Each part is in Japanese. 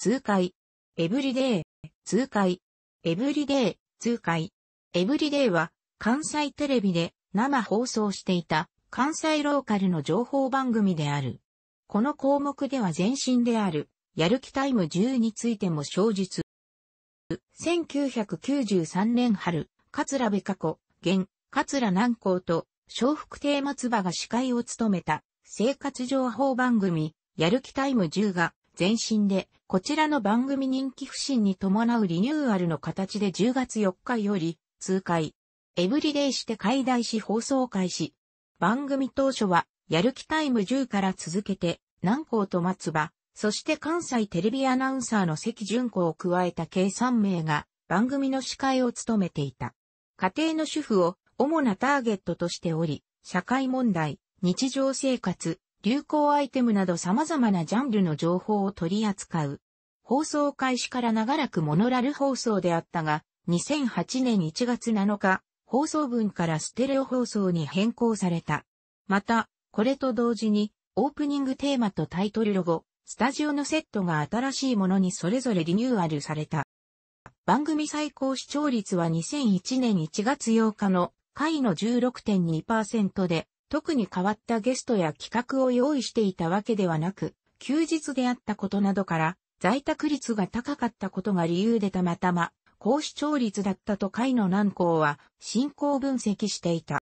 通会。エブリデイ、通会。エブリデイ、通会。エブリデイは関西テレビで生放送していた関西ローカルの情報番組である。この項目では前身である、やる気タイム10についても小述。1993年春、桂部加子、現、桂南光と、小福亭松葉が司会を務めた、生活情報番組、やる気タイム10が、前身で、こちらの番組人気不振に伴うリニューアルの形で10月4日より、通開。エブリデイして解題し放送開始。番組当初は、やる気タイム10から続けて、南光と松葉、そして関西テレビアナウンサーの関淳子を加えた計3名が、番組の司会を務めていた。家庭の主婦を主なターゲットとしており、社会問題、日常生活、流行アイテムなど様々なジャンルの情報を取り扱う。放送開始から長らくモノラル放送であったが、2008年1月7日、放送分からステレオ放送に変更された。また、これと同時に、オープニングテーマとタイトルロゴ、スタジオのセットが新しいものにそれぞれリニューアルされた。番組最高視聴率は2001年1月8日の回の16.2%で、特に変わったゲストや企画を用意していたわけではなく、休日であったことなどから、在宅率が高かったことが理由でたまたま、高視聴率だったと会の難航は、進行分析していた。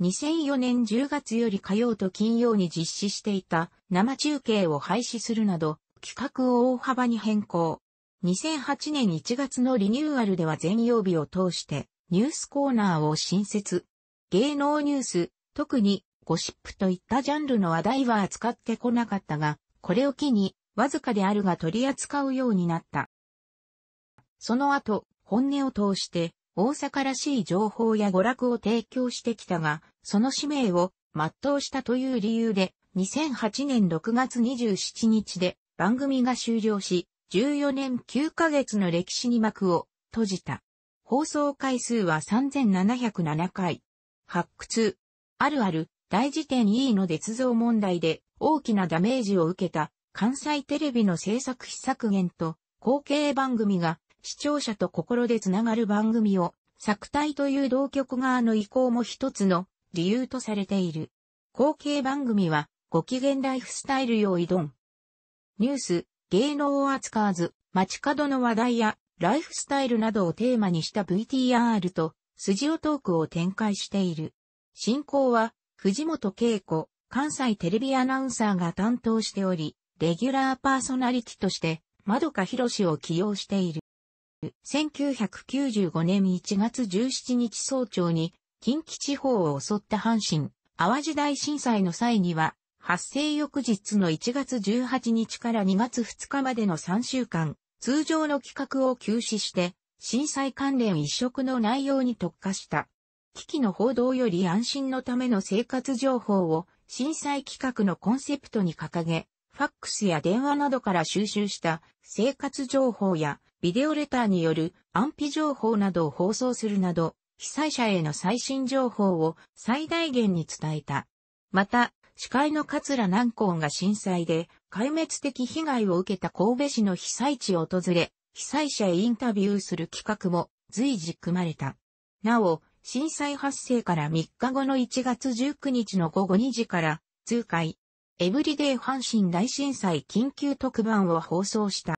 2004年10月より火曜と金曜に実施していた生中継を廃止するなど、企画を大幅に変更。2008年1月のリニューアルでは全曜日を通して、ニュースコーナーを新設。芸能ニュース、特にゴシップといったジャンルの話題は扱ってこなかったが、これを機にわずかであるが取り扱うようになった。その後、本音を通して大阪らしい情報や娯楽を提供してきたが、その使命を全うしたという理由で、2008年6月27日で番組が終了し、14年9ヶ月の歴史に幕を閉じた。放送回数は3707回。発掘、あるある、大辞典 E の捏造問題で大きなダメージを受けた関西テレビの制作費削減と後継番組が視聴者と心でつながる番組を作体という同局側の意向も一つの理由とされている。後継番組はご機嫌ライフスタイル用挑ん。ニュース、芸能を扱わず、街角の話題やライフスタイルなどをテーマにした VTR と、筋をトークを展開している。進行は、藤本恵子、関西テレビアナウンサーが担当しており、レギュラーパーソナリティとして、窓か博士を起用している。1995年1月17日早朝に、近畿地方を襲った阪神、淡路大震災の際には、発生翌日の1月18日から2月2日までの3週間、通常の企画を休止して、震災関連一色の内容に特化した危機の報道より安心のための生活情報を震災企画のコンセプトに掲げ、ファックスや電話などから収集した生活情報やビデオレターによる安否情報などを放送するなど、被災者への最新情報を最大限に伝えた。また、司会の桂南光が震災で壊滅的被害を受けた神戸市の被災地を訪れ、被災者へインタビューする企画も随時組まれた。なお、震災発生から3日後の1月19日の午後2時から、通会、エブリデイ阪神大震災緊急特番を放送した。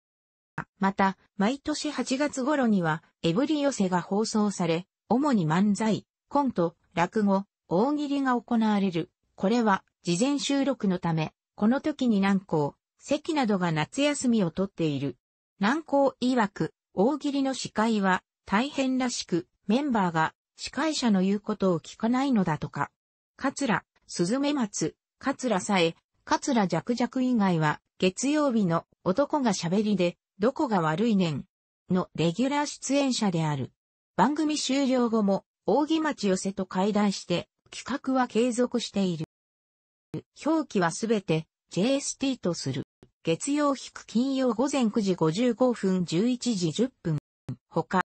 また、毎年8月頃には、エブリ寄せが放送され、主に漫才、コント、落語、大喜利が行われる。これは、事前収録のため、この時に南高、関などが夏休みを取っている。南高曰く、大喜利の司会は、大変らしく、メンバーが司会者の言うことを聞かないのだとか。カツラ、スズメマツ、カツラさえ、カツラ弱弱以外は、月曜日の男が喋りで、どこが悪いねん、のレギュラー出演者である。番組終了後も、扇町寄せと会談して、企画は継続している。表記はすべて JST とする。月曜引く金曜午前9時55分11時10分。他、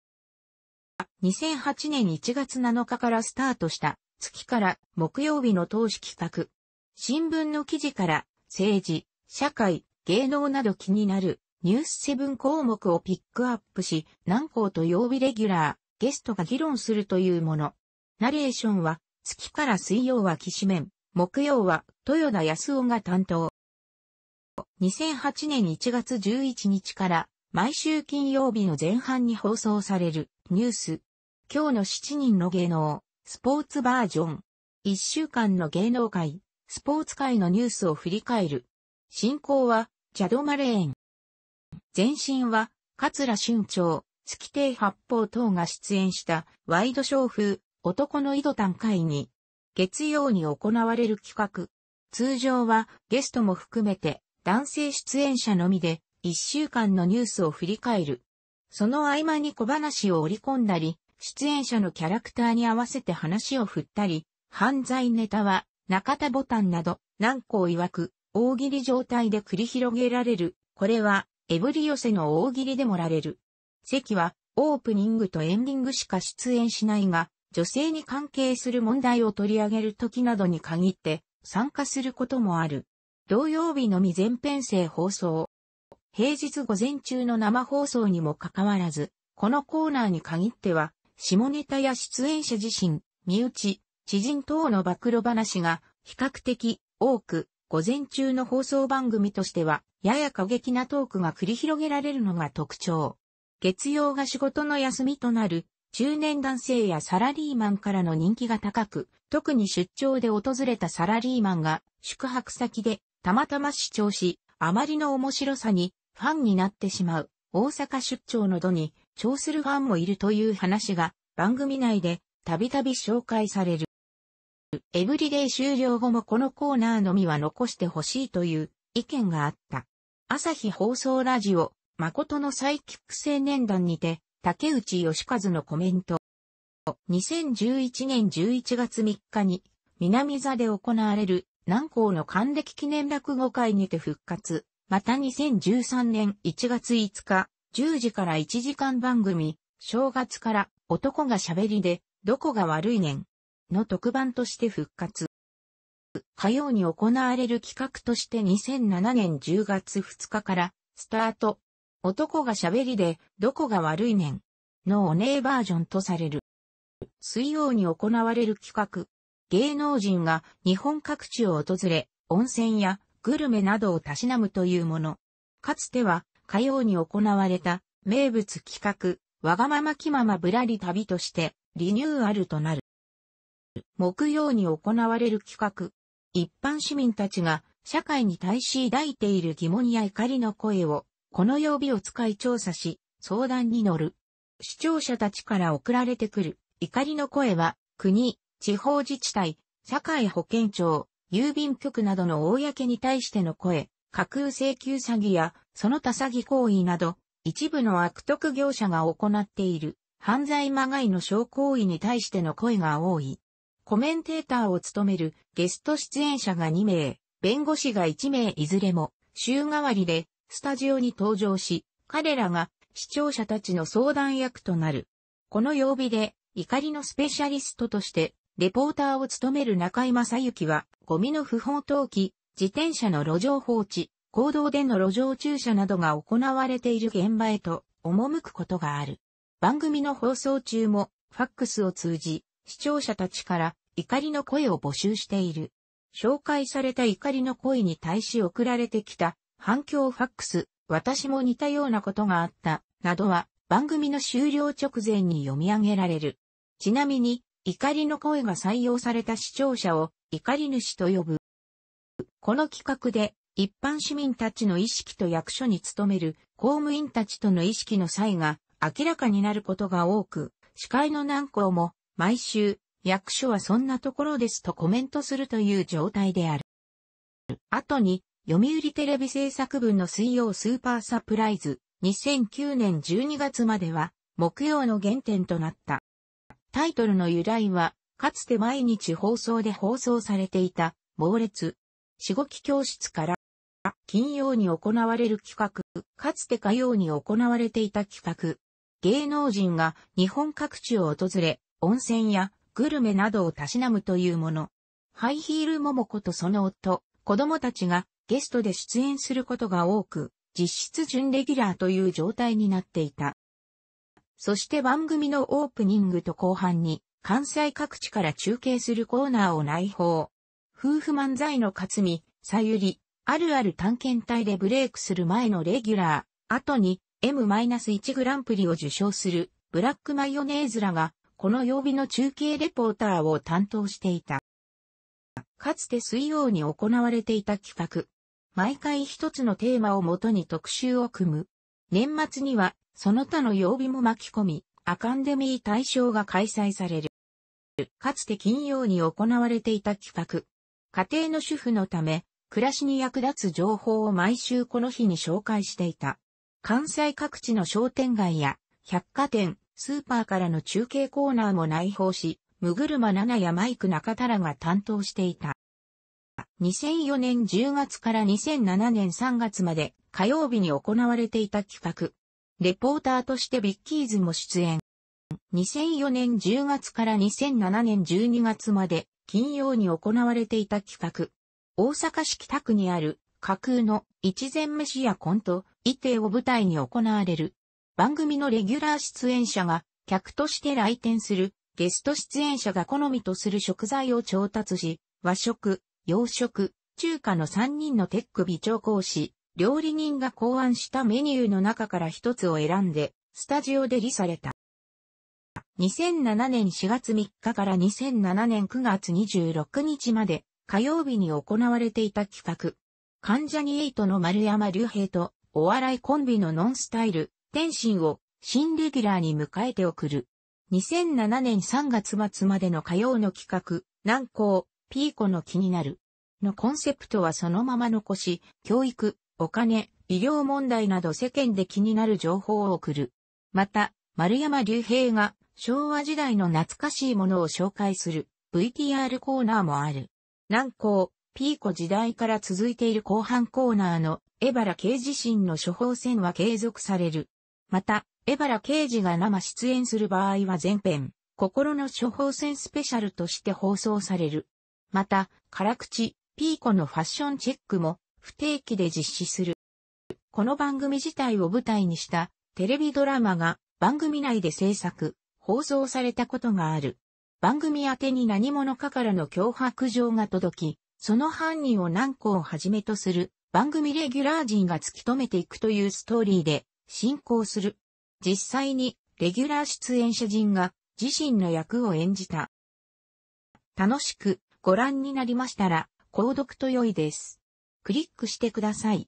2008年1月7日からスタートした月から木曜日の投資企画。新聞の記事から政治、社会、芸能など気になるニュースセブン項目をピックアップし、何校と曜日レギュラー、ゲストが議論するというもの。ナレーションは、月から水曜は岸面、木曜は豊田康夫が担当。2008年1月11日から毎週金曜日の前半に放送されるニュース今日の7人の芸能、スポーツバージョン。1週間の芸能界、スポーツ界のニュースを振り返る。進行は、ジャドマレーン。前身は、桂春長、月亭八方等が出演したワイドショー風、男の井戸短会に、月曜に行われる企画。通常は、ゲストも含めて、男性出演者のみで、1週間のニュースを振り返る。その合間に小話を織り込んだり、出演者のキャラクターに合わせて話を振ったり、犯罪ネタは中田ボタンなど、個を曰く、大喜利状態で繰り広げられる。これは、エブリ寄せの大喜利でもられる。席は、オープニングとエンディングしか出演しないが、女性に関係する問題を取り上げる時などに限って参加することもある。同曜日のみ全編成放送。平日午前中の生放送にもかかわらず、このコーナーに限っては下ネタや出演者自身、身内、知人等の暴露話が比較的多く、午前中の放送番組としては、やや過激なトークが繰り広げられるのが特徴。月曜が仕事の休みとなる、中年男性やサラリーマンからの人気が高く、特に出張で訪れたサラリーマンが宿泊先でたまたま視聴し、あまりの面白さにファンになってしまう大阪出張の度に超するファンもいるという話が番組内でたびたび紹介される。エブリデイ終了後もこのコーナーのみは残してほしいという意見があった。朝日放送ラジオ、誠のサイキック青年団にて、竹内義和のコメント。2011年11月3日に、南座で行われる南港の還暦記念落語会にて復活。また2013年1月5日、10時から1時間番組、正月から男が喋りで、どこが悪いねん。の特番として復活。火曜に行われる企画として2007年10月2日からスタート。男が喋りで、どこが悪いねん。のお姉バージョンとされる。水曜に行われる企画。芸能人が日本各地を訪れ、温泉やグルメなどをたしなむというもの。かつては火曜に行われた名物企画、わがまま気ままぶらり旅としてリニューアルとなる。木曜に行われる企画、一般市民たちが社会に対し抱いている疑問や怒りの声を、この曜日を使い調査し、相談に乗る。視聴者たちから送られてくる怒りの声は、国、地方自治体、社会保険庁、郵便局などの公に対しての声、架空請求詐欺やその他詐欺行為など、一部の悪徳業者が行っている犯罪まがいの小行為に対しての声が多い。コメンテーターを務めるゲスト出演者が2名、弁護士が1名いずれも週替わりでスタジオに登場し、彼らが視聴者たちの相談役となる。この曜日で怒りのスペシャリストとしてレポーターを務める中井正幸はゴミの不法投棄、自転車の路上放置、公道での路上駐車などが行われている現場へと赴くことがある。番組の放送中もファックスを通じ視聴者たちから怒りの声を募集している。紹介された怒りの声に対し送られてきた反響ファックス、私も似たようなことがあった、などは番組の終了直前に読み上げられる。ちなみに、怒りの声が採用された視聴者を怒り主と呼ぶ。この企画で一般市民たちの意識と役所に勤める公務員たちとの意識の差異が明らかになることが多く、司会の難航も毎週役所はそんなところですとコメントするという状態である。後に読売テレビ制作分の水曜スーパーサプライズ2009年12月までは木曜の原点となった。タイトルの由来はかつて毎日放送で放送されていた猛烈、仕事教室から金曜に行われる企画、かつて火曜に行われていた企画。芸能人が日本各地を訪れ、温泉やグルメなどをたしなむというもの。ハイヒール桃子とその夫、子供たちがゲストで出演することが多く、実質準レギュラーという状態になっていた。そして番組のオープニングと後半に、関西各地から中継するコーナーを内包。夫婦漫才の勝見、さゆり、あるある探検隊でブレイクする前のレギュラー、後に M-1 グランプリを受賞するブラックマヨネーズらが、この曜日の中継レポーターを担当していた。かつて水曜に行われていた企画。毎回一つのテーマをもとに特集を組む。年末には、その他の曜日も巻き込み、アカンデミー大賞が開催される。かつて金曜に行われていた企画。家庭の主婦のため、暮らしに役立つ情報を毎週この日に紹介していた。関西各地の商店街や百貨店、スーパーからの中継コーナーも内包し、むぐるま7やマイク中田らが担当していた。2004年10月から2007年3月まで火曜日に行われていた企画。レポーターとしてビッキーズも出演。2004年10月から2007年12月まで金曜に行われていた企画。大阪市北区にある架空の一膳飯やコント、伊定を舞台に行われる。番組のレギュラー出演者が客として来店するゲスト出演者が好みとする食材を調達し、和食、洋食、中華の3人のテック美調講師、料理人が考案したメニューの中から一つを選んで、スタジオで理された。2007年4月3日から2007年9月26日まで火曜日に行われていた企画。関ジャニエイトの丸山隆平と、お笑いコンビのノンスタイル、天心を、新レギュラーに迎えて送る。2007年3月末までの火曜の企画、難航、ピーコの気になる。のコンセプトはそのまま残し、教育、お金、医療問題など世間で気になる情報を送る。また、丸山隆平が昭和時代の懐かしいものを紹介する VTR コーナーもある。南高、ピーコ時代から続いている後半コーナーの江原刑事審の処方箋は継続される。また、江原刑事が生出演する場合は前編、心の処方箋スペシャルとして放送される。また、辛口、ピーコのファッションチェックも不定期で実施する。この番組自体を舞台にしたテレビドラマが番組内で制作、放送されたことがある。番組宛てに何者かからの脅迫状が届き、その犯人を南光をはじめとする番組レギュラー陣が突き止めていくというストーリーで進行する。実際にレギュラー出演者陣が自身の役を演じた。楽しくご覧になりましたら、購読と良いです。クリックしてください。